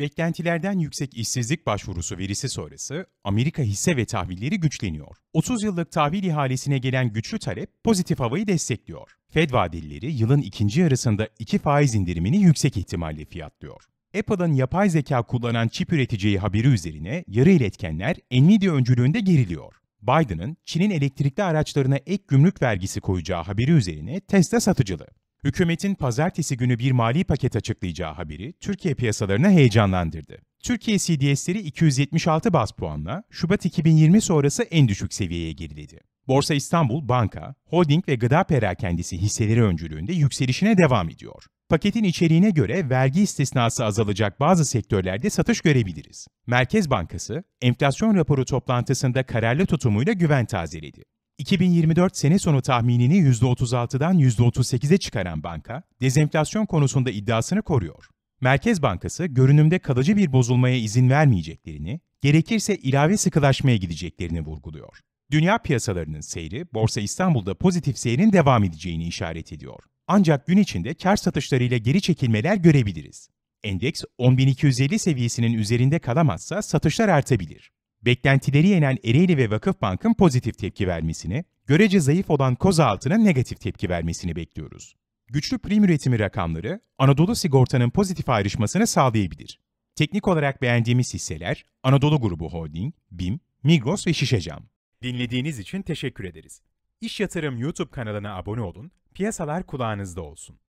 Beklentilerden yüksek işsizlik başvurusu verisi sonrası Amerika hisse ve tahvilleri güçleniyor. 30 yıllık tahvil ihalesine gelen güçlü talep pozitif havayı destekliyor. Fed vadelileri yılın ikinci yarısında iki faiz indirimini yüksek ihtimalle fiyatlıyor. Apple'ın yapay zeka kullanan çip üreteceği haberi üzerine yarı iletkenler Nvidia öncülüğünde geriliyor. Biden'ın Çin'in elektrikli araçlarına ek gümrük vergisi koyacağı haberi üzerine Tesla satıcılı hükümetin pazartesi günü bir mali paket açıklayacağı haberi Türkiye piyasalarını heyecanlandırdı. Türkiye CDS'leri 276 bas puanla Şubat 2020 sonrası en düşük seviyeye geriledi. Borsa İstanbul, banka, holding ve gıda perakendisi hisseleri öncülüğünde yükselişine devam ediyor. Paketin içeriğine göre vergi istisnası azalacak bazı sektörlerde satış görebiliriz. Merkez Bankası, enflasyon raporu toplantısında kararlı tutumuyla güven tazeledi. 2024 sene sonu tahminini %36'dan %38'e çıkaran banka, dezenflasyon konusunda iddiasını koruyor. Merkez Bankası görünümde kalıcı bir bozulmaya izin vermeyeceklerini, gerekirse ilave sıkılaşmaya gideceklerini vurguluyor. Dünya piyasalarının seyri, Borsa İstanbul'da pozitif seyrin devam edeceğini işaret ediyor. Ancak gün içinde kar satışlarıyla geri çekilmeler görebiliriz. Endeks 10.250 seviyesinin üzerinde kalamazsa satışlar artabilir beklentileri yenen Ereğli ve Vakıfbank'ın pozitif tepki vermesini, görece zayıf olan Kozaaltı'na negatif tepki vermesini bekliyoruz. Güçlü prim üretimi rakamları Anadolu Sigorta'nın pozitif ayrışmasını sağlayabilir. Teknik olarak beğendiğimiz hisseler Anadolu Grubu Holding, BİM, Migros ve Şişecam. Dinlediğiniz için teşekkür ederiz. İş Yatırım YouTube kanalına abone olun, piyasalar kulağınızda olsun.